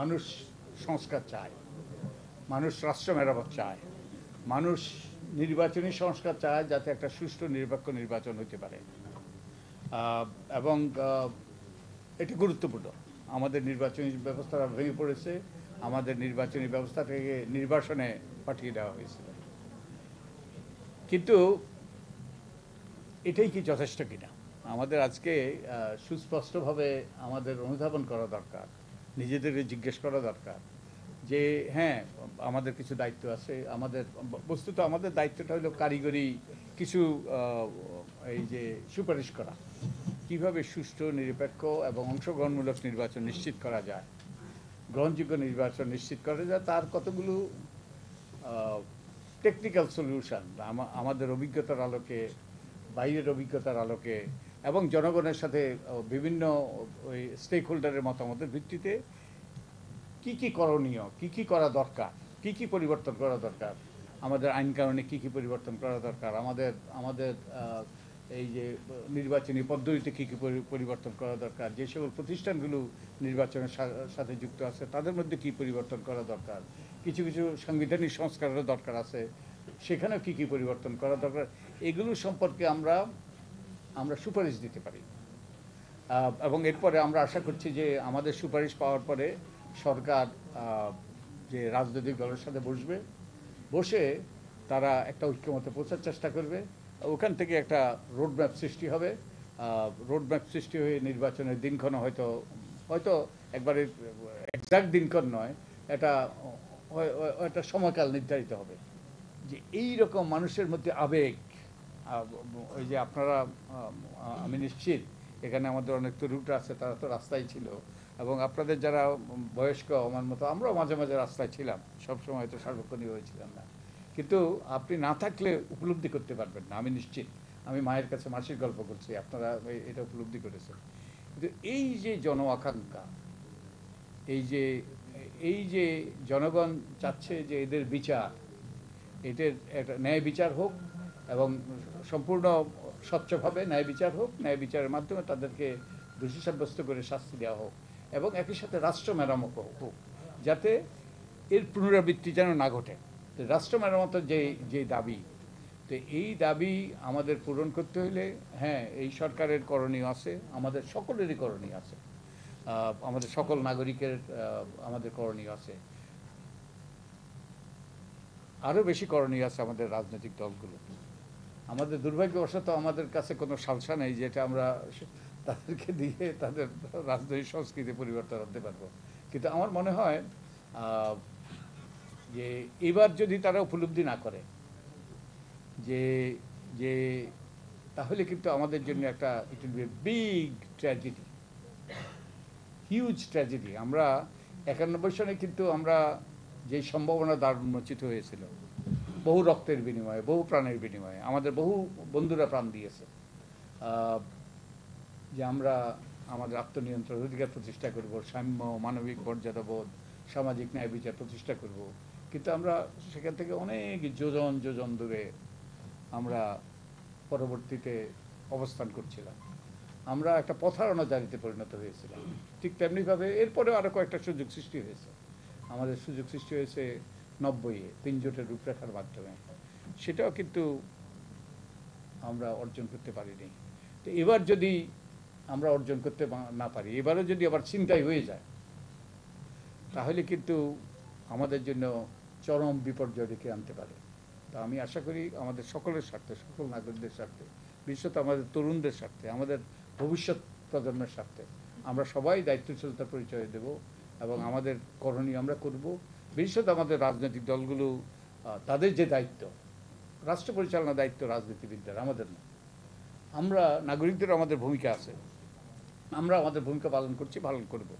মানুষ সংস্কার চায় মানুষ রাষ্ট্র মেরামত চায় মানুষ নির্বাচনী সংস্কার চায় যাতে একটা সুষ্ঠু নিরপেক্ষ নির্বাচন হতে পারে এবং এটা গুরুত্বপূর্ণ আমাদের নির্বাচনী ব্যবস্থাটা ভেঙে পড়েছে আমাদের নির্বাচনী ব্যবস্থাটাকে নির্বাসনে পাঠিয়ে দেওয়া হয়েছিল কিন্তু এটাই কি যথেষ্ট কিনা আমাদের আজকে সুস্পষ্টভাবে আমাদের অনুধাবন করা দরকার নিজেদেরকে জিজ্ঞেস করা দরকার যে হ্যাঁ আমাদের কিছু দায়িত্ব আছে আমাদের বস্তুত আমাদের দায়িত্বটা হলো কারিগরি কিছু এই যে সুপারিশ করা কিভাবে সুষ্ঠু নিরপেক্ষ এবং অংশগ্রহণমূলক নির্বাচন নিশ্চিত করা যায় গ্রহণযোগ্য নির্বাচন নিশ্চিত করা যায় তার কতগুলো টেকনিক্যাল সলিউশন আমাদের অভিজ্ঞতার আলোকে বাইরের অভিজ্ঞতার আলোকে এবং জনগণের সাথে বিভিন্ন ওই স্টেক হোল্ডারের মতামতের ভিত্তিতে কি কি করণীয় কি কি করা দরকার কি কি পরিবর্তন করা দরকার আমাদের আইন কারণে কি কি পরিবর্তন করা দরকার আমাদের আমাদের এই যে নির্বাচনী পদ্ধতিতে কী কী পরিবর্তন করা দরকার যে সকল প্রতিষ্ঠানগুলো নির্বাচনের সাথে যুক্ত আছে তাদের মধ্যে কী পরিবর্তন করা দরকার কিছু কিছু সাংবিধানিক সংস্কারেরও দরকার আছে সেখানেও কী কী পরিবর্তন করা দরকার এগুলো সম্পর্কে আমরা আমরা সুপারিশ দিতে পারি এবং এরপরে আমরা আশা করছি যে আমাদের সুপারিশ পাওয়ার পরে সরকার যে রাজনৈতিক দলের সাথে বসবে বসে তারা একটা ঐক্যমতে পৌঁছার চেষ্টা করবে ওখান থেকে একটা রোডম্যাপ সৃষ্টি হবে রোডম্যাপ সৃষ্টি হয়ে নির্বাচনের দিনক্ষণ হয়তো হয়তো একবারে একজাক্ট দিনক্ষণ নয় এটা একটা সময়কাল নির্ধারিত হবে যে এই রকম মানুষের মধ্যে আবেগ ওই যে আপনারা আমি নিশ্চিত এখানে আমাদের অনেক তো রুট আছে তারা তো রাস্তায় ছিল এবং আপনাদের যারা বয়স্ক আমার মতো আমরাও মাঝে মাঝে রাস্তায় ছিলাম সবসময় তো সার্বক্ষণীয় হয়েছিলাম না কিন্তু আপনি না থাকলে উপলব্ধি করতে পারবেন না আমি নিশ্চিত আমি মায়ের কাছে মাসির গল্প করছি আপনারা এটা উপলব্ধি করেছেন কিন্তু এই যে জন আকাঙ্ক্ষা এই যে এই যে জনগণ চাচ্ছে যে এদের বিচার এদের একটা ন্যায় বিচার হোক এবং সম্পূর্ণ স্বচ্ছভাবে ন্যায় বিচার হোক ন্যায় বিচারের মাধ্যমে তাদেরকে দোষী সাব্যস্ত করে শাস্তি দেওয়া হোক এবং একই সাথে রাষ্ট্র মেরামত হোক যাতে এর পুনরাবৃত্তি যেন না ঘটে তো রাষ্ট্র মেরামতের যে যে দাবি তো এই দাবি আমাদের পূরণ করতে হলে হ্যাঁ এই সরকারের করণীয় আছে আমাদের সকলেরই করণীয় আছে আমাদের সকল নাগরিকের আমাদের করণীয় আছে আরও বেশি করণীয় আছে আমাদের রাজনৈতিক দলগুলো আমাদের দুর্ভাগ্যবশত আমাদের কাছে কোনো সালসা নেই যেটা আমরা তাদেরকে দিয়ে তাদের রাজনৈতিক সংস্কৃতি পরিবর্তন আনতে পারবো কিন্তু আমার মনে হয় যে এবার যদি তারা উপলব্ধি না করে যে যে তাহলে কিন্তু আমাদের জন্য একটা it will be big tragedy huge tragedy আমরা একানব্বই সনে কিন্তু আমরা যে সম্ভাবনা দ্বার উন্মোচিত হয়েছিল বহু রক্তের বিনিময়ে বহু প্রাণের বিনিময়ে আমাদের বহু বন্ধুরা প্রাণ দিয়েছে যে আমরা আমাদের আত্মনিয়ন্ত্রণ অধিকার প্রতিষ্ঠা করব সাম্য মানবিক মর্যাদাবোধ সামাজিক ন্যায় বিচার প্রতিষ্ঠা করব কিন্তু আমরা সেখান থেকে অনেক যোজন যোজন দূরে আমরা পরবর্তীতে অবস্থান করছিলাম আমরা একটা প্রথারণা জারিতে পরিণত হয়েছিলাম ঠিক তেমনিভাবে এরপরেও আরও কয়েকটা সুযোগ সৃষ্টি হয়েছে আমাদের সুযোগ সৃষ্টি হয়েছে নব্বইয়ে জোটের রূপরেখার মাধ্যমে সেটাও কিন্তু আমরা অর্জন করতে পারিনি তো এবার যদি আমরা অর্জন করতে না পারি এবারও যদি আবার চিন্তাই হয়ে যায় তাহলে কিন্তু আমাদের জন্য চরম বিপর্যয় ডেকে আনতে পারে তা আমি আশা করি আমাদের সকলের স্বার্থে সকল নাগরিকদের স্বার্থে বিশেষত আমাদের তরুণদের স্বার্থে আমাদের ভবিষ্যৎ প্রজন্মের স্বার্থে আমরা সবাই দায়িত্বশীলতার পরিচয় দেব এবং আমাদের করণীয় আমরা করব বিশেষত আমাদের রাজনৈতিক দলগুলো তাদের যে দায়িত্ব রাষ্ট্র পরিচালনার দায়িত্ব রাজনীতিবিদদের আমাদের না আমরা নাগরিকদের আমাদের ভূমিকা আছে আমরা আমাদের ভূমিকা পালন করছি পালন করবো